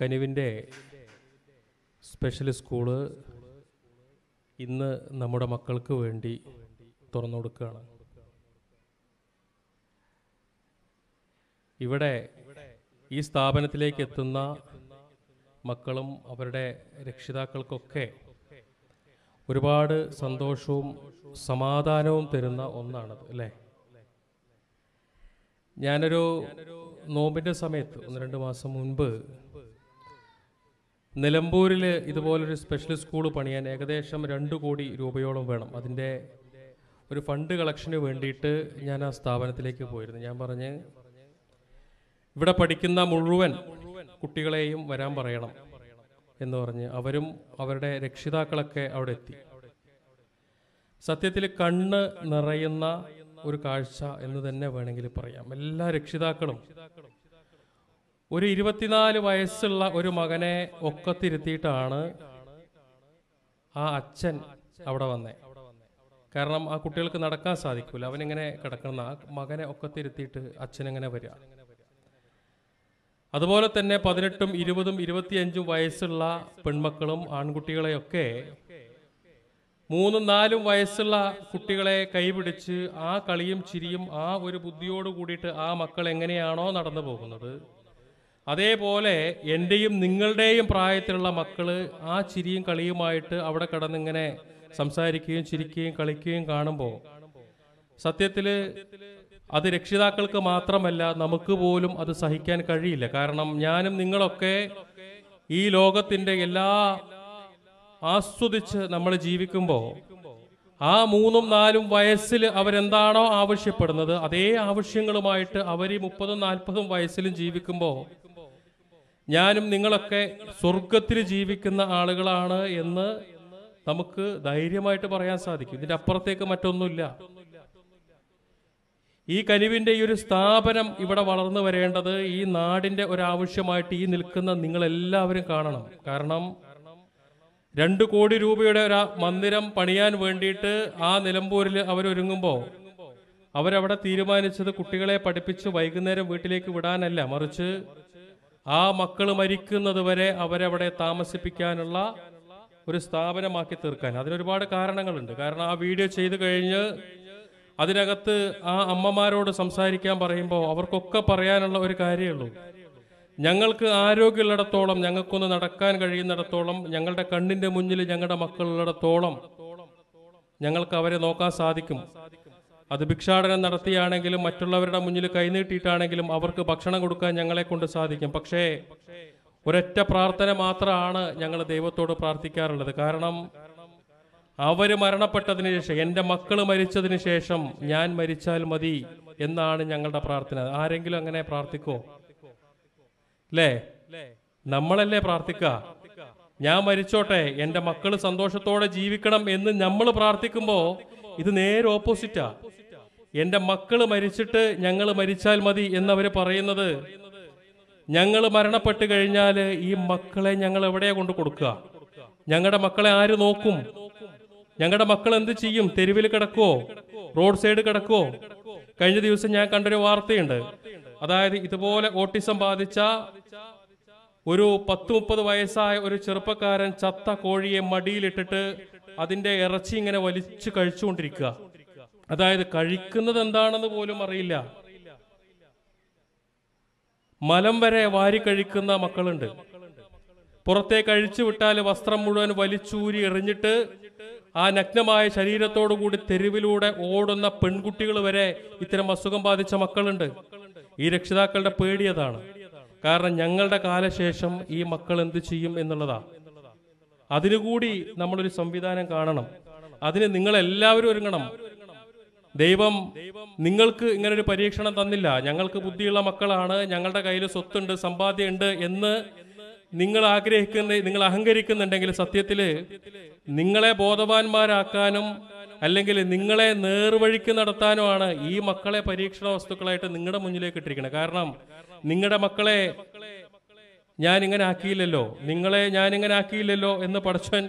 കനിവിൻ്റെ special school ഇന്ന് നമ്മുടെ മക്കൾക്ക് വേണ്ടി തുറന്നു കൊടുക്കുകയാണ് ഇവിടെ ഈ സ്ഥാപനത്തിലേക്ക് എത്തുന്ന മക്കളും അവരുടെ രക്ഷിതാക്കൾക്കൊക്കെ ഒരുപാട് സന്തോഷവും സമാധാനവും തരുന്ന ഒന്നാണത് അല്ലേ ഞാനൊരു നോമ്പിൻ്റെ സമയത്ത് ഒന്ന് രണ്ട് മാസം മുൻപ് നിലമ്പൂരിൽ ഇതുപോലൊരു സ്പെഷ്യൽ സ്കൂൾ പണിയാൻ ഏകദേശം രണ്ട് കോടി രൂപയോളം വേണം അതിൻ്റെ ഒരു ഫണ്ട് കളക്ഷന് വേണ്ടിയിട്ട് ഞാൻ ആ സ്ഥാപനത്തിലേക്ക് പോയിരുന്നു ഞാൻ പറഞ്ഞ് ഇവിടെ പഠിക്കുന്ന മുഴുവൻ കുട്ടികളെയും വരാൻ പറയണം എന്ന് പറഞ്ഞ് അവരും അവരുടെ രക്ഷിതാക്കളൊക്കെ അവിടെ എത്തി സത്യത്തിൽ കണ്ണ് നിറയുന്ന ഒരു കാഴ്ച എന്ന് തന്നെ വേണമെങ്കിൽ പറയാം എല്ലാ രക്ഷിതാക്കളും ഒരു ഇരുപത്തിനാല് വയസ്സുള്ള ഒരു മകനെ ഒക്കത്തിരുത്തിയിട്ടാണ് ആ അച്ഛൻ അവിടെ വന്നേ കാരണം ആ കുട്ടികൾക്ക് നടക്കാൻ സാധിക്കില്ല അവനിങ്ങനെ കിടക്കണം ആ മകനെ ഒക്കത്തിരുത്തിയിട്ട് അച്ഛനിങ്ങനെ വരിക അതുപോലെ തന്നെ പതിനെട്ടും ഇരുപതും ഇരുപത്തിയഞ്ചും വയസ്സുള്ള പെൺമക്കളും ആൺകുട്ടികളെയൊക്കെ മൂന്നും നാലും വയസ്സുള്ള കുട്ടികളെ കൈപിടിച്ച് ആ കളിയും ചിരിയും ആ ഒരു ബുദ്ധിയോട് കൂടിയിട്ട് ആ മക്കൾ എങ്ങനെയാണോ നടന്നു പോകുന്നത് അതേപോലെ എൻ്റെയും നിങ്ങളുടെയും പ്രായത്തിലുള്ള മക്കൾ ആ ചിരിയും കളിയുമായിട്ട് അവിടെ കിടന്നിങ്ങനെ സംസാരിക്കുകയും ചിരിക്കുകയും കളിക്കുകയും കാണുമ്പോൾ സത്യത്തിൽ അത് രക്ഷിതാക്കൾക്ക് മാത്രമല്ല നമുക്ക് പോലും അത് സഹിക്കാൻ കഴിയില്ല കാരണം ഞാനും നിങ്ങളൊക്കെ ഈ ലോകത്തിൻ്റെ എല്ലാ ആസ്വദിച്ച് നമ്മൾ ജീവിക്കുമ്പോൾ ആ മൂന്നും നാലും വയസ്സിൽ അവരെന്താണോ ആവശ്യപ്പെടുന്നത് അതേ ആവശ്യങ്ങളുമായിട്ട് അവർ മുപ്പതും നാൽപ്പതും വയസ്സിലും ജീവിക്കുമ്പോൾ ഞാനും നിങ്ങളൊക്കെ സ്വർഗത്തിൽ ജീവിക്കുന്ന ആളുകളാണ് എന്ന് നമുക്ക് ധൈര്യമായിട്ട് പറയാൻ സാധിക്കും ഇതിൻ്റെ അപ്പുറത്തേക്ക് മറ്റൊന്നുമില്ല ഈ കനിവിൻ്റെ ഈ ഒരു സ്ഥാപനം ഇവിടെ വളർന്നു വരേണ്ടത് ഈ നാടിൻ്റെ ഒരാവശ്യമായിട്ട് ഈ നിൽക്കുന്ന നിങ്ങളെല്ലാവരും കാണണം കാരണം രണ്ടു കോടി രൂപയുടെ ഒരു മന്ദിരം പണിയാൻ വേണ്ടിയിട്ട് ആ നിലമ്പൂരിൽ അവരൊരുങ്ങുമ്പോൾ അവരവിടെ തീരുമാനിച്ചത് കുട്ടികളെ പഠിപ്പിച്ച് വൈകുന്നേരം വീട്ടിലേക്ക് വിടാനല്ല മറിച്ച് ആ മക്കൾ മരിക്കുന്നത് വരെ അവരവിടെ താമസിപ്പിക്കാനുള്ള ഒരു സ്ഥാപനമാക്കി തീർക്കാൻ അതിനൊരുപാട് കാരണങ്ങളുണ്ട് കാരണം ആ വീഡിയോ ചെയ്തു കഴിഞ്ഞ് അതിനകത്ത് ആ അമ്മമാരോട് സംസാരിക്കാൻ പറയുമ്പോൾ അവർക്കൊക്കെ പറയാനുള്ള ഒരു കാര്യമുള്ളൂ ഞങ്ങൾക്ക് ആരോഗ്യമുള്ളിടത്തോളം ഞങ്ങൾക്കൊന്ന് നടക്കാൻ കഴിയുന്നിടത്തോളം ഞങ്ങളുടെ കണ്ണിന്റെ മുന്നിൽ ഞങ്ങളുടെ മക്കളുള്ളിടത്തോളം ഞങ്ങൾക്ക് അവരെ നോക്കാൻ സാധിക്കും അത് ഭിക്ഷാടനം നടത്തിയാണെങ്കിലും മറ്റുള്ളവരുടെ മുന്നിൽ കൈനീട്ടിയിട്ടാണെങ്കിലും അവർക്ക് ഭക്ഷണം കൊടുക്കാൻ ഞങ്ങളെ കൊണ്ട് സാധിക്കും പക്ഷേ ഒരൊറ്റ പ്രാർത്ഥന മാത്രമാണ് ഞങ്ങൾ ദൈവത്തോട് പ്രാർത്ഥിക്കാറുള്ളത് കാരണം അവർ മരണപ്പെട്ടതിന് ശേഷം എൻ്റെ മക്കൾ മരിച്ചതിന് ശേഷം ഞാൻ മരിച്ചാൽ മതി എന്നാണ് ഞങ്ങളുടെ പ്രാർത്ഥന ആരെങ്കിലും അങ്ങനെ പ്രാർത്ഥിക്കോ അല്ലേ നമ്മളല്ലേ പ്രാർത്ഥിക്കുക ഞാൻ മരിച്ചോട്ടെ എൻ്റെ മക്കൾ സന്തോഷത്തോടെ ജീവിക്കണം എന്ന് നമ്മൾ പ്രാർത്ഥിക്കുമ്പോൾ ഇത് നേരെ ഓപ്പോസിറ്റാ എൻ്റെ മക്കൾ മരിച്ചിട്ട് ഞങ്ങൾ മരിച്ചാൽ മതി എന്നവർ പറയുന്നത് ഞങ്ങൾ മരണപ്പെട്ട് കഴിഞ്ഞാൽ ഈ മക്കളെ ഞങ്ങൾ എവിടെയാ കൊണ്ട് കൊടുക്കുക ഞങ്ങളുടെ മക്കളെ ആര് നോക്കും ഞങ്ങളുടെ മക്കൾ എന്ത് ചെയ്യും തെരുവിൽ കിടക്കുവോ റോഡ് സൈഡ് കിടക്കുവോ കഴിഞ്ഞ ദിവസം ഞാൻ കണ്ടൊരു വാർത്തയുണ്ട് അതായത് ഇതുപോലെ ഓട്ടിസം ബാധിച്ച ഒരു പത്ത് മുപ്പത് വയസ്സായ ഒരു ചെറുപ്പക്കാരൻ ചത്ത കോഴിയെ മടിയിലിട്ടിട്ട് അതിന്റെ ഇറച്ചി ഇങ്ങനെ വലിച്ചു കഴിച്ചുകൊണ്ടിരിക്കുക അതായത് കഴിക്കുന്നത് എന്താണെന്ന് പോലും അറിയില്ല മലം വരെ വാരി കഴിക്കുന്ന മക്കളുണ്ട് പുറത്തെ അഴിച്ചു വിട്ടാൽ വസ്ത്രം മുഴുവൻ വലിച്ചൂരി എറിഞ്ഞിട്ട് ആ നഗ്നമായ ശരീരത്തോടുകൂടി തെരുവിലൂടെ ഓടുന്ന പെൺകുട്ടികൾ വരെ ഇത്തരം അസുഖം ബാധിച്ച മക്കളുണ്ട് ഈ രക്ഷിതാക്കളുടെ പേടിയതാണ് കാരണം ഞങ്ങളുടെ കാലശേഷം ഈ മക്കൾ എന്ത് ചെയ്യും എന്നുള്ളതാ അതിനുകൂടി നമ്മളൊരു സംവിധാനം കാണണം അതിന് നിങ്ങളെല്ലാവരും ഒരുങ്ങണം ദൈവം നിങ്ങൾക്ക് ഇങ്ങനൊരു പരീക്ഷണം തന്നില്ല ഞങ്ങൾക്ക് ബുദ്ധിയുള്ള മക്കളാണ് ഞങ്ങളുടെ കയ്യിൽ സ്വത്തുണ്ട് സമ്പാദ്യമുണ്ട് എന്ന് നിങ്ങൾ ആഗ്രഹിക്കുന്ന നിങ്ങൾ അഹങ്കരിക്കുന്നുണ്ടെങ്കിൽ സത്യത്തിൽ നിങ്ങളെ ബോധവാന്മാരാക്കാനും അല്ലെങ്കിൽ നിങ്ങളെ നേർവഴിക്ക് നടത്താനുമാണ് ഈ മക്കളെ പരീക്ഷണ വസ്തുക്കളായിട്ട് നിങ്ങളുടെ മുന്നിലേക്ക് ഇട്ടിരിക്കുന്നത് കാരണം നിങ്ങളുടെ മക്കളെ ഞാൻ ഇങ്ങനെ ആക്കിയില്ലല്ലോ നിങ്ങളെ ഞാൻ ഇങ്ങനെ ആക്കിയില്ലല്ലോ എന്ന് പഠിച്ചൻ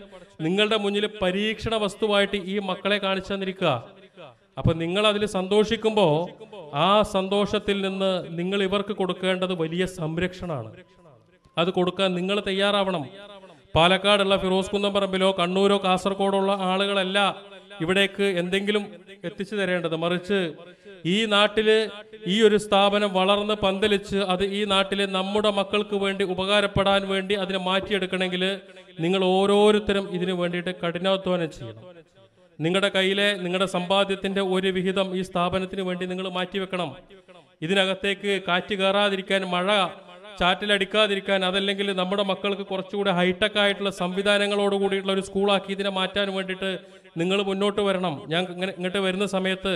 നിങ്ങളുടെ മുന്നിൽ പരീക്ഷണ വസ്തുവായിട്ട് ഈ മക്കളെ കാണിച്ചു തന്നിരിക്കുക അപ്പൊ നിങ്ങൾ അതിൽ സന്തോഷിക്കുമ്പോൾ ആ സന്തോഷത്തിൽ നിന്ന് നിങ്ങൾ ഇവർക്ക് കൊടുക്കേണ്ടത് വലിയ സംരക്ഷണമാണ് അത് കൊടുക്കാൻ നിങ്ങൾ തയ്യാറാവണം പാലക്കാടുള്ള ഫിറോസ് കുന്നംപറമ്പിലോ കണ്ണൂരോ കാസർഗോഡുള്ള ആളുകളല്ല ഇവിടേക്ക് എന്തെങ്കിലും എത്തിച്ചു തരേണ്ടത് മറിച്ച് ഈ നാട്ടില് ഈ ഒരു സ്ഥാപനം വളർന്ന് പന്തലിച്ച് അത് ഈ നാട്ടിലെ നമ്മുടെ മക്കൾക്ക് വേണ്ടി ഉപകാരപ്പെടാൻ വേണ്ടി അതിനെ മാറ്റിയെടുക്കണമെങ്കിൽ നിങ്ങൾ ഓരോരുത്തരും ഇതിനു വേണ്ടിയിട്ട് കഠിനാധ്വാനം ചെയ്യണം നിങ്ങളുടെ കയ്യിലെ നിങ്ങളുടെ സമ്പാദ്യത്തിന്റെ ഒരു വിഹിതം ഈ സ്ഥാപനത്തിന് വേണ്ടി നിങ്ങൾ മാറ്റിവെക്കണം ഇതിനകത്തേക്ക് കാറ്റ് കയറാതിരിക്കാൻ മഴ ചാറ്റിലടിക്കാതിരിക്കാൻ അതല്ലെങ്കിൽ നമ്മുടെ മക്കൾക്ക് കുറച്ചുകൂടി ഹൈടെക് ആയിട്ടുള്ള സംവിധാനങ്ങളോട് കൂടിയിട്ടുള്ള ഒരു സ്കൂളാക്കി ഇതിനെ മാറ്റാൻ വേണ്ടിയിട്ട് നിങ്ങൾ മുന്നോട്ട് വരണം ഞാൻ ഇങ്ങോട്ട് വരുന്ന സമയത്ത്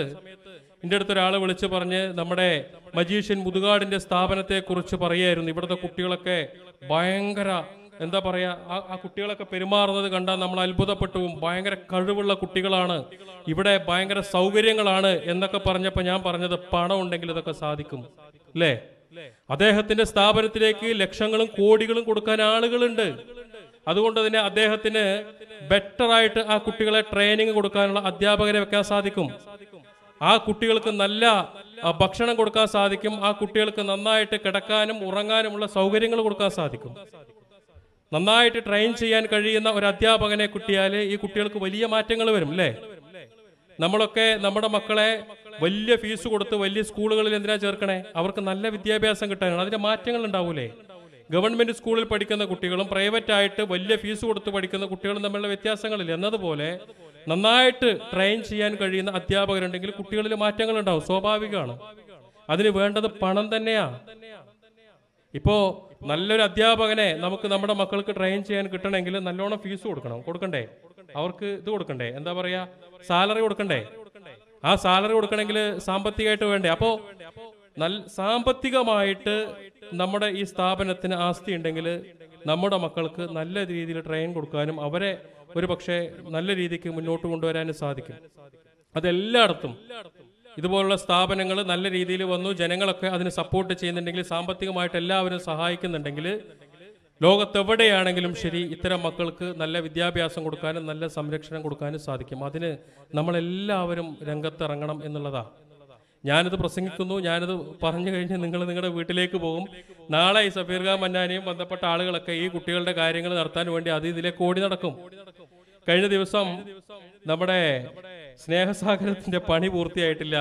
എൻ്റെ അടുത്ത് ഒരാൾ വിളിച്ചു പറഞ്ഞ് നമ്മുടെ മജീഷ്യൻ മുതുകാടിൻ്റെ സ്ഥാപനത്തെക്കുറിച്ച് പറയായിരുന്നു ഇവിടുത്തെ കുട്ടികളൊക്കെ ഭയങ്കര എന്താ പറയാ ആ കുട്ടികളൊക്കെ പെരുമാറുന്നത് കണ്ടാൽ നമ്മൾ അത്ഭുതപ്പെട്ടും ഭയങ്കര കഴിവുള്ള കുട്ടികളാണ് ഇവിടെ ഭയങ്കര സൗകര്യങ്ങളാണ് എന്നൊക്കെ പറഞ്ഞപ്പോൾ ഞാൻ പറഞ്ഞത് പണം ഉണ്ടെങ്കിൽ ഇതൊക്കെ സാധിക്കും അല്ലേ അദ്ദേഹത്തിന്റെ സ്ഥാപനത്തിലേക്ക് ലക്ഷങ്ങളും കോടികളും കൊടുക്കാൻ ആളുകളുണ്ട് അതുകൊണ്ട് തന്നെ അദ്ദേഹത്തിന് ബെറ്റർ ആയിട്ട് ആ കുട്ടികളെ ട്രെയിനിങ് കൊടുക്കാനുള്ള അധ്യാപകരെ വെക്കാൻ സാധിക്കും ആ കുട്ടികൾക്ക് നല്ല ഭക്ഷണം കൊടുക്കാൻ സാധിക്കും ആ കുട്ടികൾക്ക് നന്നായിട്ട് കിടക്കാനും ഉറങ്ങാനുമുള്ള സൗകര്യങ്ങൾ കൊടുക്കാൻ സാധിക്കും നന്നായിട്ട് ട്രെയിൻ ചെയ്യാൻ കഴിയുന്ന ഒരു അധ്യാപകനെ കുട്ടിയാൽ ഈ കുട്ടികൾക്ക് വലിയ മാറ്റങ്ങൾ വരും അല്ലേ നമ്മളൊക്കെ നമ്മുടെ മക്കളെ വലിയ ഫീസ് കൊടുത്ത് വലിയ സ്കൂളുകളിൽ എന്തിനാ ചേർക്കണേ അവർക്ക് നല്ല വിദ്യാഭ്യാസം കിട്ടാനാണ് അതിന്റെ മാറ്റങ്ങൾ ഉണ്ടാവൂലേ ഗവൺമെന്റ് സ്കൂളിൽ പഠിക്കുന്ന കുട്ടികളും പ്രൈവറ്റ് ആയിട്ട് വലിയ ഫീസ് കൊടുത്ത് പഠിക്കുന്ന കുട്ടികളും തമ്മിലുള്ള വ്യത്യാസങ്ങളില്ല എന്നതുപോലെ നന്നായിട്ട് ട്രെയിൻ ചെയ്യാൻ കഴിയുന്ന അധ്യാപകരുണ്ടെങ്കിൽ കുട്ടികളിൽ മാറ്റങ്ങൾ ഉണ്ടാവും സ്വാഭാവികമാണ് അതിന് വേണ്ടത് പണം തന്നെയാണ് ഇപ്പോൾ നല്ലൊരു അധ്യാപകനെ നമുക്ക് നമ്മുടെ മക്കൾക്ക് ട്രെയിൻ ചെയ്യാൻ കിട്ടണമെങ്കിൽ നല്ലോണം ഫീസ് കൊടുക്കണം കൊടുക്കണ്ടേ അവർക്ക് ഇത് കൊടുക്കണ്ടേ എന്താ പറയാ സാലറി കൊടുക്കണ്ടേ ആ സാലറി കൊടുക്കണമെങ്കിൽ സാമ്പത്തികമായിട്ട് വേണ്ടേ അപ്പോ നല്ല സാമ്പത്തികമായിട്ട് നമ്മുടെ ഈ സ്ഥാപനത്തിന് ആസ്തി ഉണ്ടെങ്കിൽ നമ്മുടെ മക്കൾക്ക് നല്ല രീതിയിൽ ട്രെയിൻ കൊടുക്കാനും അവരെ ഒരു പക്ഷേ നല്ല രീതിക്ക് മുന്നോട്ട് കൊണ്ടുവരാനും സാധിക്കും അതെല്ലായിടത്തും ഇതുപോലുള്ള സ്ഥാപനങ്ങൾ നല്ല രീതിയിൽ വന്നു ജനങ്ങളൊക്കെ അതിന് സപ്പോർട്ട് ചെയ്യുന്നുണ്ടെങ്കിൽ സാമ്പത്തികമായിട്ട് എല്ലാവരും സഹായിക്കുന്നുണ്ടെങ്കിൽ ലോകത്തെവിടെയാണെങ്കിലും ശരി ഇത്തരം മക്കൾക്ക് നല്ല വിദ്യാഭ്യാസം കൊടുക്കാനും നല്ല സംരക്ഷണം കൊടുക്കാനും സാധിക്കും അതിന് നമ്മളെല്ലാവരും രംഗത്തിറങ്ങണം എന്നുള്ളതാണ് ഞാനിത് പ്രസംഗിക്കുന്നു ഞാനിത് പറഞ്ഞു കഴിഞ്ഞ് നിങ്ങൾ നിങ്ങളുടെ വീട്ടിലേക്ക് പോകും നാളെ ഈ സഫീർ ഖാൻ മന്നാനെയും ബന്ധപ്പെട്ട ആളുകളൊക്കെ ഈ കുട്ടികളുടെ കാര്യങ്ങൾ നടത്താൻ വേണ്ടി അത് ഇതിലേക്ക് ഓടി നടക്കും കഴിഞ്ഞ ദിവസം നമ്മുടെ സ്നേഹസാഗരത്തിന്റെ പണി പൂർത്തിയായിട്ടില്ല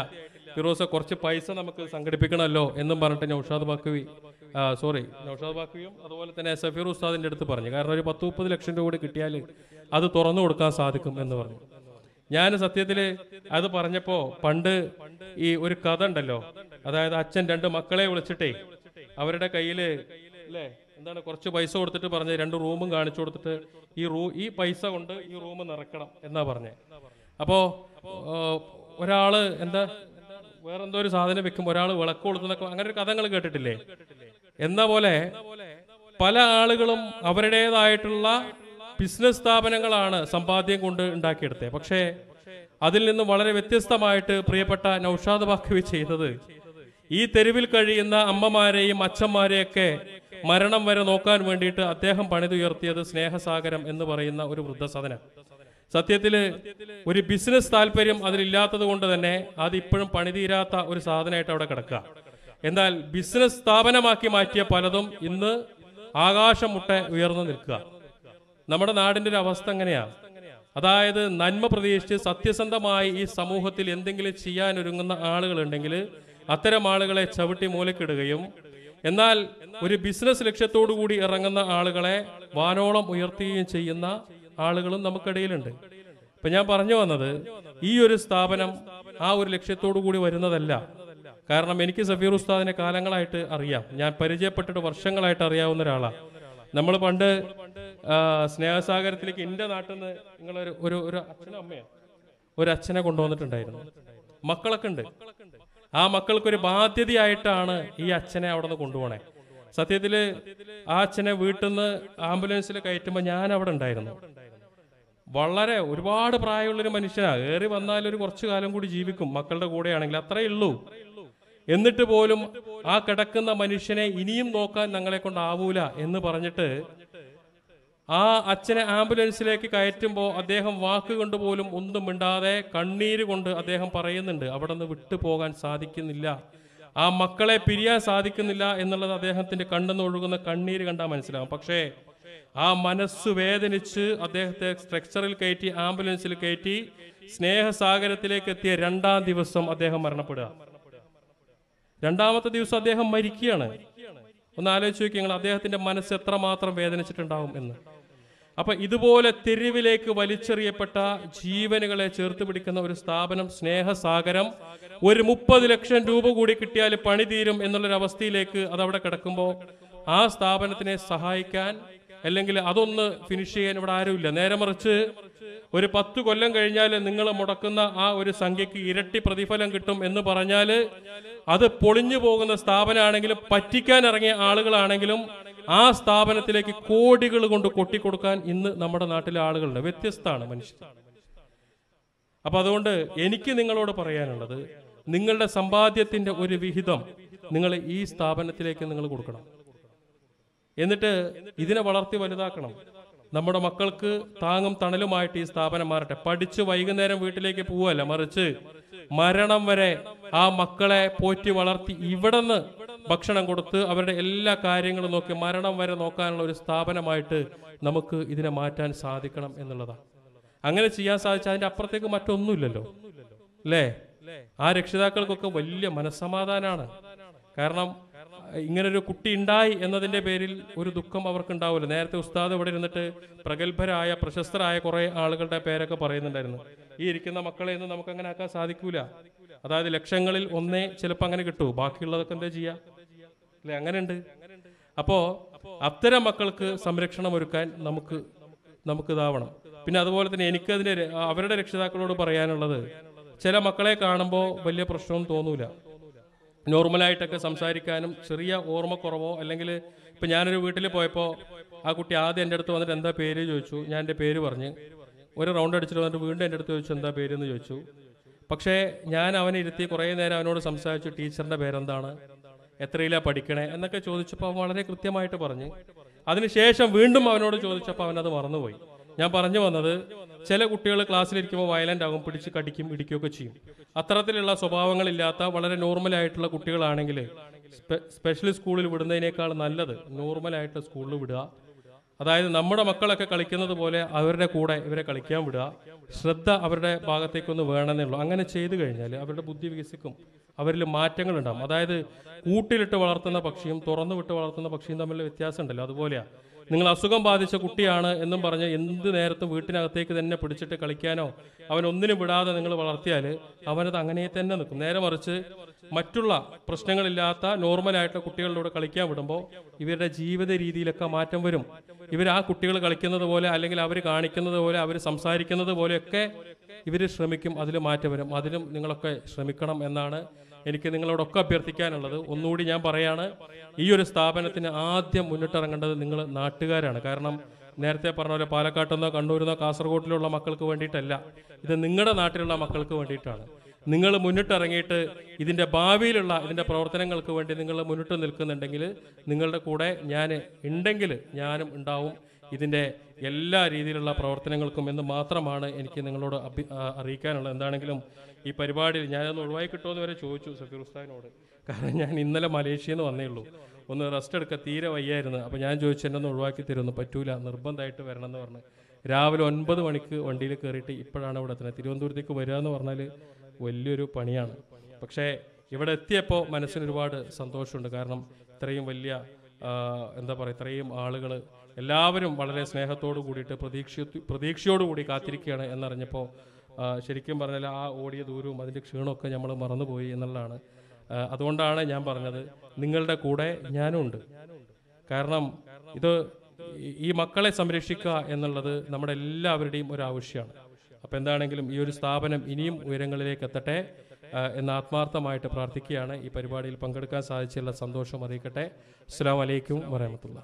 ഫിറോസ കുറച്ച് പൈസ നമുക്ക് സംഘടിപ്പിക്കണമല്ലോ എന്നും പറഞ്ഞിട്ട് നൗഷാദ് ബാക്കുവി സോറി നൗഷാദ് ബാക്കുവിയും അതുപോലെ തന്നെ സഫീർ ഉസ്താദിന്റെ അടുത്ത് പറഞ്ഞു കാരണം ഒരു പത്ത് മുപ്പത് ലക്ഷം രൂപ കൂടി കിട്ടിയാൽ അത് തുറന്നു കൊടുക്കാൻ സാധിക്കും എന്ന് പറഞ്ഞു ഞാൻ സത്യത്തിൽ അത് പറഞ്ഞപ്പോൾ പണ്ട് ഈ ഒരു കഥ ഉണ്ടല്ലോ അതായത് അച്ഛൻ രണ്ട് മക്കളെ വിളിച്ചിട്ടേ അവരുടെ കയ്യില് അല്ലേ എന്താണ് കുറച്ച് പൈസ കൊടുത്തിട്ട് പറഞ്ഞ രണ്ട് റൂമും കാണിച്ചു കൊടുത്തിട്ട് ഈ റൂ ഈ പൈസ കൊണ്ട് ഈ റൂം നിറക്കണം എന്നാ പറഞ്ഞേ അപ്പോ ഒരാൾ എന്താ വേറെന്തോ ഒരു സാധനം വെക്കും ഒരാൾ വിളക്ക് കൊടുക്കുന്ന അങ്ങനെ ഒരു കഥകൾ കേട്ടിട്ടില്ലേ എന്ന പോലെ പല ആളുകളും അവരുടേതായിട്ടുള്ള ബിസിനസ് സ്ഥാപനങ്ങളാണ് സമ്പാദ്യം കൊണ്ട് ഉണ്ടാക്കിയെടുത്തത് പക്ഷേ അതിൽ നിന്നും വളരെ വ്യത്യസ്തമായിട്ട് പ്രിയപ്പെട്ട നൌഷാദ് ബാഖവി ചെയ്തത് ഈ തെരുവിൽ കഴിയുന്ന അമ്മമാരെയും അച്ഛന്മാരെയൊക്കെ മരണം വരെ നോക്കാൻ വേണ്ടിയിട്ട് അദ്ദേഹം പണിതുയർത്തിയത് സ്നേഹസാഗരം എന്ന് പറയുന്ന ഒരു വൃദ്ധസദനം സത്യത്തിൽ ഒരു ബിസിനസ് താല്പര്യം അതിലില്ലാത്തത് കൊണ്ട് തന്നെ അത് ഇപ്പോഴും പണിതീരാത്ത ഒരു സാധനമായിട്ട് അവിടെ കിടക്കുക എന്നാൽ ബിസിനസ് സ്ഥാപനമാക്കി മാറ്റിയ പലതും ഇന്ന് ആകാശം മുട്ട ഉയർന്നു നിൽക്കുക നമ്മുടെ നാടിൻ്റെ ഒരു അവസ്ഥ എങ്ങനെയാണ് അതായത് നന്മ പ്രതീക്ഷിച്ച് സത്യസന്ധമായി ഈ സമൂഹത്തിൽ എന്തെങ്കിലും ചെയ്യാൻ ഒരുങ്ങുന്ന ആളുകളുണ്ടെങ്കിൽ അത്തരം ആളുകളെ ചവിട്ടി മൂലക്കിടുകയും എന്നാൽ ഒരു ബിസിനസ് ലക്ഷ്യത്തോടു കൂടി ഇറങ്ങുന്ന ആളുകളെ വാനോളം ഉയർത്തുകയും ചെയ്യുന്ന ആളുകളും നമുക്കിടയിലുണ്ട് ഇപ്പം ഞാൻ പറഞ്ഞു വന്നത് ഈ ഒരു സ്ഥാപനം ആ ഒരു ലക്ഷ്യത്തോടു കൂടി വരുന്നതല്ല കാരണം എനിക്ക് സഫീർ ഉസ്താദിനെ കാലങ്ങളായിട്ട് അറിയാം ഞാൻ പരിചയപ്പെട്ടിട്ട് വർഷങ്ങളായിട്ട് അറിയാവുന്ന ഒരാളാണ് നമ്മൾ പണ്ട് സ്നേഹസാഗരത്തിലേക്ക് എൻ്റെ നാട്ടിൽ നിന്ന് നിങ്ങൾ ഒരു ഒരു അച്ഛനും അമ്മയാണ് ഒരു അച്ഛനെ കൊണ്ടുവന്നിട്ടുണ്ടായിരുന്നു മക്കളൊക്കെ ഉണ്ട് ആ മക്കൾക്കൊരു ബാധ്യതയായിട്ടാണ് ഈ അച്ഛനെ അവിടെ നിന്ന് കൊണ്ടുപോകണേ സത്യത്തിൽ ആ അച്ഛനെ വീട്ടിൽ നിന്ന് ആംബുലൻസിൽ കയറ്റുമ്പോൾ ഞാൻ അവിടെ ഉണ്ടായിരുന്നു വളരെ ഒരുപാട് പ്രായമുള്ളൊരു മനുഷ്യനാണ് ഏറി വന്നാലൊരു കുറച്ചു കാലം കൂടി ജീവിക്കും മക്കളുടെ കൂടെയാണെങ്കിൽ അത്രയേ ഉള്ളൂ എന്നിട്ട് പോലും ആ കിടക്കുന്ന മനുഷ്യനെ ഇനിയും നോക്കാൻ ഞങ്ങളെ കൊണ്ടാവൂല എന്ന് പറഞ്ഞിട്ട് ആ അച്ഛനെ ആംബുലൻസിലേക്ക് കയറ്റുമ്പോൾ അദ്ദേഹം വാക്ക് പോലും ഒന്നും മിണ്ടാതെ കണ്ണീര് കൊണ്ട് അദ്ദേഹം പറയുന്നുണ്ട് അവിടെ നിന്ന് വിട്ടു പോകാൻ സാധിക്കുന്നില്ല ആ മക്കളെ പിരിയാൻ സാധിക്കുന്നില്ല എന്നുള്ളത് അദ്ദേഹത്തിന്റെ കണ്ണെന്ന് ഒഴുകുന്ന കണ്ണീര് കണ്ടാൽ മനസ്സിലാകും പക്ഷേ ആ മനസ്സ് വേദനിച്ച് അദ്ദേഹത്തെ സ്ട്രക്ചറിൽ കയറ്റി ആംബുലൻസിൽ കയറ്റി സ്നേഹസാഗരത്തിലേക്ക് എത്തിയ രണ്ടാം ദിവസം അദ്ദേഹം മരണപ്പെടുക രണ്ടാമത്തെ ദിവസം അദ്ദേഹം മരിക്കുകയാണ് ഒന്ന് ആലോചിച്ച് നോക്കി നിങ്ങൾ അദ്ദേഹത്തിന്റെ മനസ്സ് എത്രമാത്രം വേദനിച്ചിട്ടുണ്ടാവും എന്ന് അപ്പൊ ഇതുപോലെ തെരുവിലേക്ക് വലിച്ചെറിയപ്പെട്ട ജീവനുകളെ ചേർത്ത് പിടിക്കുന്ന ഒരു സ്ഥാപനം സ്നേഹസാഗരം ഒരു മുപ്പത് ലക്ഷം രൂപ കൂടി കിട്ടിയാൽ പണി തീരും എന്നുള്ളൊരവസ്ഥയിലേക്ക് അതവിടെ കിടക്കുമ്പോൾ ആ സ്ഥാപനത്തിനെ സഹായിക്കാൻ അല്ലെങ്കിൽ അതൊന്ന് ഫിനിഷ് ചെയ്യാൻ ഇവിടെ ആരുമില്ല നേരെ മറിച്ച് ഒരു പത്ത് കൊല്ലം കഴിഞ്ഞാൽ നിങ്ങൾ മുടക്കുന്ന ആ ഒരു സംഖ്യക്ക് ഇരട്ടി പ്രതിഫലം കിട്ടും എന്ന് പറഞ്ഞാൽ അത് പൊളിഞ്ഞു പോകുന്ന സ്ഥാപനമാണെങ്കിലും പറ്റിക്കാൻ ഇറങ്ങിയ ആളുകളാണെങ്കിലും ആ സ്ഥാപനത്തിലേക്ക് കോടികൾ കൊണ്ട് കൊട്ടിക്കൊടുക്കാൻ ഇന്ന് നമ്മുടെ നാട്ടിലെ ആളുകളുണ്ട് വ്യത്യസ്തമാണ് മനുഷ്യർ അപ്പൊ അതുകൊണ്ട് എനിക്ക് നിങ്ങളോട് പറയാനുള്ളത് നിങ്ങളുടെ സമ്പാദ്യത്തിന്റെ ഒരു വിഹിതം നിങ്ങൾ ഈ സ്ഥാപനത്തിലേക്ക് നിങ്ങൾ കൊടുക്കണം എന്നിട്ട് ഇതിനെ വളർത്തി വലുതാക്കണം നമ്മുടെ മക്കൾക്ക് താങ്ങും തണലുമായിട്ട് ഈ സ്ഥാപനം മാറട്ടെ പഠിച്ച് വൈകുന്നേരം വീട്ടിലേക്ക് പോവല്ല മറിച്ച് മരണം വരെ ആ മക്കളെ പോറ്റി വളർത്തി ഇവിടുന്ന് ഭക്ഷണം കൊടുത്ത് അവരുടെ എല്ലാ കാര്യങ്ങളും നോക്കി മരണം വരെ നോക്കാനുള്ള ഒരു സ്ഥാപനമായിട്ട് നമുക്ക് ഇതിനെ മാറ്റാൻ സാധിക്കണം എന്നുള്ളതാണ് അങ്ങനെ ചെയ്യാൻ സാധിച്ച അതിന്റെ അപ്പുറത്തേക്ക് മറ്റൊന്നുമില്ലല്ലോ അല്ലേ ആ രക്ഷിതാക്കൾക്കൊക്കെ വലിയ മനസ്സമാധാനാണ് കാരണം ഇങ്ങനൊരു കുട്ടി ഉണ്ടായി എന്നതിൻ്റെ പേരിൽ ഒരു ദുഃഖം ഉണ്ടാവില്ല നേരത്തെ ഉസ്താദ് ഇവിടെ ഇരുന്നിട്ട് പ്രഗത്ഭരായ പ്രശസ്തരായ കുറേ ആളുകളുടെ പേരൊക്കെ പറയുന്നുണ്ടായിരുന്നു ഈ ഇരിക്കുന്ന മക്കളെ ഒന്നും നമുക്ക് അങ്ങനെ ആക്കാൻ സാധിക്കൂല അതായത് ലക്ഷങ്ങളിൽ ഒന്നേ ചിലപ്പോൾ അങ്ങനെ കിട്ടൂ ബാക്കിയുള്ളതൊക്കെ എന്താ ചെയ്യുക അല്ലെ അങ്ങനെയുണ്ട് അപ്പോൾ അത്തരം മക്കൾക്ക് സംരക്ഷണം ഒരുക്കാൻ നമുക്ക് നമുക്ക് ഇതാവണം പിന്നെ അതുപോലെ തന്നെ എനിക്കതിൻ്റെ അവരുടെ രക്ഷിതാക്കളോട് പറയാനുള്ളത് ചില മക്കളെ കാണുമ്പോൾ വലിയ പ്രശ്നവും തോന്നൂല നോർമലായിട്ടൊക്കെ സംസാരിക്കാനും ചെറിയ ഓർമ്മക്കുറവോ അല്ലെങ്കിൽ ഇപ്പം ഞാനൊരു വീട്ടിൽ പോയപ്പോൾ ആ കുട്ടി ആദ്യം എൻ്റെ അടുത്ത് വന്നിട്ട് എന്താ പേര് ചോദിച്ചു ഞാൻ എൻ്റെ പേര് പറഞ്ഞ് ഒരു റൗണ്ട് അടിച്ചിട്ട് വന്നിട്ട് വീണ്ടും എൻ്റെ അടുത്ത് ചോദിച്ചു എന്താ പേര് എന്ന് ചോദിച്ചു പക്ഷേ ഞാൻ അവനെ ഇരുത്തി കുറേ നേരം അവനോട് സംസാരിച്ചു ടീച്ചറിൻ്റെ പേരെന്താണ് എത്രയിലാണ് പഠിക്കണേ എന്നൊക്കെ ചോദിച്ചപ്പോൾ അവൻ വളരെ കൃത്യമായിട്ട് പറഞ്ഞ് അതിനുശേഷം വീണ്ടും അവനോട് ചോദിച്ചപ്പോൾ അവനത് മറന്നുപോയി ഞാൻ പറഞ്ഞു വന്നത് ചില കുട്ടികൾ ക്ലാസ്സിലിരിക്കുമ്പോൾ വയലൻ്റ് ആകും പിടിച്ച് കടിക്കും ഇടിക്കുകയൊക്കെ ചെയ്യും അത്തരത്തിലുള്ള സ്വഭാവങ്ങളില്ലാത്ത വളരെ നോർമലായിട്ടുള്ള കുട്ടികളാണെങ്കിൽ സ്പെഷ്യൽ സ്കൂളിൽ വിടുന്നതിനേക്കാൾ നല്ലത് നോർമലായിട്ടുള്ള സ്കൂളിൽ വിടുക അതായത് നമ്മുടെ മക്കളൊക്കെ കളിക്കുന്നത് പോലെ അവരുടെ കൂടെ ഇവരെ കളിക്കാൻ വിടുക ശ്രദ്ധ അവരുടെ ഭാഗത്തേക്കൊന്ന് വേണമെന്നുള്ളൂ അങ്ങനെ ചെയ്തു കഴിഞ്ഞാൽ അവരുടെ ബുദ്ധി വികസിക്കും അവരിൽ മാറ്റങ്ങൾ ഉണ്ടാകും അതായത് കൂട്ടിലിട്ട് വളർത്തുന്ന പക്ഷിയും തുറന്നു വിട്ട് വളർത്തുന്ന പക്ഷിയും തമ്മിലുള്ള ഉണ്ടല്ലോ അതുപോലെയാണ് നിങ്ങൾ അസുഖം ബാധിച്ച കുട്ടിയാണ് എന്നും പറഞ്ഞ് എന്ത് നേരത്തും വീട്ടിനകത്തേക്ക് തന്നെ പിടിച്ചിട്ട് കളിക്കാനോ അവൻ ഒന്നിനും വിടാതെ നിങ്ങൾ വളർത്തിയാൽ അവനത് അങ്ങനെ തന്നെ നിൽക്കും നേരെ മറിച്ച് മറ്റുള്ള പ്രശ്നങ്ങളില്ലാത്ത നോർമൽ ആയിട്ടുള്ള കൂടെ കളിക്കാൻ വിടുമ്പോൾ ഇവരുടെ ജീവിത രീതിയിലൊക്കെ മാറ്റം വരും ഇവർ ആ കുട്ടികൾ കളിക്കുന്നത് പോലെ അല്ലെങ്കിൽ അവർ കാണിക്കുന്നത് പോലെ അവർ സംസാരിക്കുന്നത് പോലെയൊക്കെ ഇവർ ശ്രമിക്കും അതിൽ മാറ്റം വരും അതിലും നിങ്ങളൊക്കെ ശ്രമിക്കണം എന്നാണ് എനിക്ക് നിങ്ങളോടൊക്കെ അഭ്യർത്ഥിക്കാനുള്ളത് ഒന്നുകൂടി ഞാൻ പറയാണ് ഈ ഒരു സ്ഥാപനത്തിന് ആദ്യം മുന്നിട്ടിറങ്ങേണ്ടത് നിങ്ങൾ നാട്ടുകാരാണ് കാരണം നേരത്തെ പറഞ്ഞ പോലെ പാലക്കാട്ടെന്നോ കണ്ണൂരെന്നോ കാസർഗോഡിലുള്ള മക്കൾക്ക് വേണ്ടിയിട്ടല്ല ഇത് നിങ്ങളുടെ നാട്ടിലുള്ള മക്കൾക്ക് വേണ്ടിയിട്ടാണ് നിങ്ങൾ മുന്നിട്ടിറങ്ങിയിട്ട് ഇതിൻ്റെ ഭാവിയിലുള്ള ഇതിൻ്റെ പ്രവർത്തനങ്ങൾക്ക് വേണ്ടി നിങ്ങൾ മുന്നിട്ട് നിൽക്കുന്നുണ്ടെങ്കിൽ നിങ്ങളുടെ കൂടെ ഞാൻ ഉണ്ടെങ്കിൽ ഞാനും ഉണ്ടാവും ഇതിൻ്റെ എല്ലാ രീതിയിലുള്ള പ്രവർത്തനങ്ങൾക്കും എന്ന് മാത്രമാണ് എനിക്ക് നിങ്ങളോട് അഭി അറിയിക്കാനുള്ളത് എന്താണെങ്കിലും ഈ പരിപാടിയിൽ ഞാനൊന്ന് ഒഴിവായി കിട്ടുമെന്ന് വരെ ചോദിച്ചു സഫീർ ഉസ്താദിനോട് കാരണം ഞാൻ ഇന്നലെ മലേഷ്യയിൽ നിന്ന് വന്നേ ഉള്ളൂ ഒന്ന് റെസ്റ്റ് എടുക്കുക തീരെ വയ്യായിരുന്നു അപ്പോൾ ഞാൻ ചോദിച്ചു എന്നെ ഒന്ന് ഒഴിവാക്കി തരുമെന്ന് പറ്റൂല നിർബന്ധമായിട്ട് വരണം എന്ന് പറഞ്ഞു രാവിലെ ഒൻപത് മണിക്ക് വണ്ടിയിൽ കയറിയിട്ട് ഇപ്പോഴാണ് ഇവിടെ എത്തുന്നത് തിരുവനന്തപുരത്തേക്ക് വരിക എന്ന് പറഞ്ഞാൽ വലിയൊരു പണിയാണ് പക്ഷേ ഇവിടെ എത്തിയപ്പോൾ മനസ്സിന് ഒരുപാട് സന്തോഷമുണ്ട് കാരണം ഇത്രയും വലിയ എന്താ പറയുക ഇത്രയും ആളുകൾ എല്ലാവരും വളരെ സ്നേഹത്തോടു കൂടിയിട്ട് പ്രതീക്ഷ പ്രതീക്ഷയോടുകൂടി കാത്തിരിക്കുകയാണ് എന്നറിഞ്ഞപ്പോൾ ശരിക്കും പറഞ്ഞാൽ ആ ഓടിയ ദൂരവും അതിൻ്റെ ക്ഷീണമൊക്കെ നമ്മൾ മറന്നുപോയി എന്നുള്ളതാണ് അതുകൊണ്ടാണ് ഞാൻ പറഞ്ഞത് നിങ്ങളുടെ കൂടെ ഞാനും ഉണ്ട് കാരണം ഇത് ഈ മക്കളെ സംരക്ഷിക്കുക എന്നുള്ളത് നമ്മുടെ എല്ലാവരുടെയും ഒരു ആവശ്യമാണ് അപ്പോൾ എന്താണെങ്കിലും ഈ ഒരു സ്ഥാപനം ഇനിയും ഉയരങ്ങളിലേക്ക് എത്തട്ടെ എന്ന് ആത്മാർത്ഥമായിട്ട് പ്രാർത്ഥിക്കുകയാണ് ഈ പരിപാടിയിൽ പങ്കെടുക്കാൻ സാധിച്ചുള്ള സന്തോഷം അറിയിക്കട്ടെ അസ്സാം വലൈക്കും വരഹമത്തുള്ള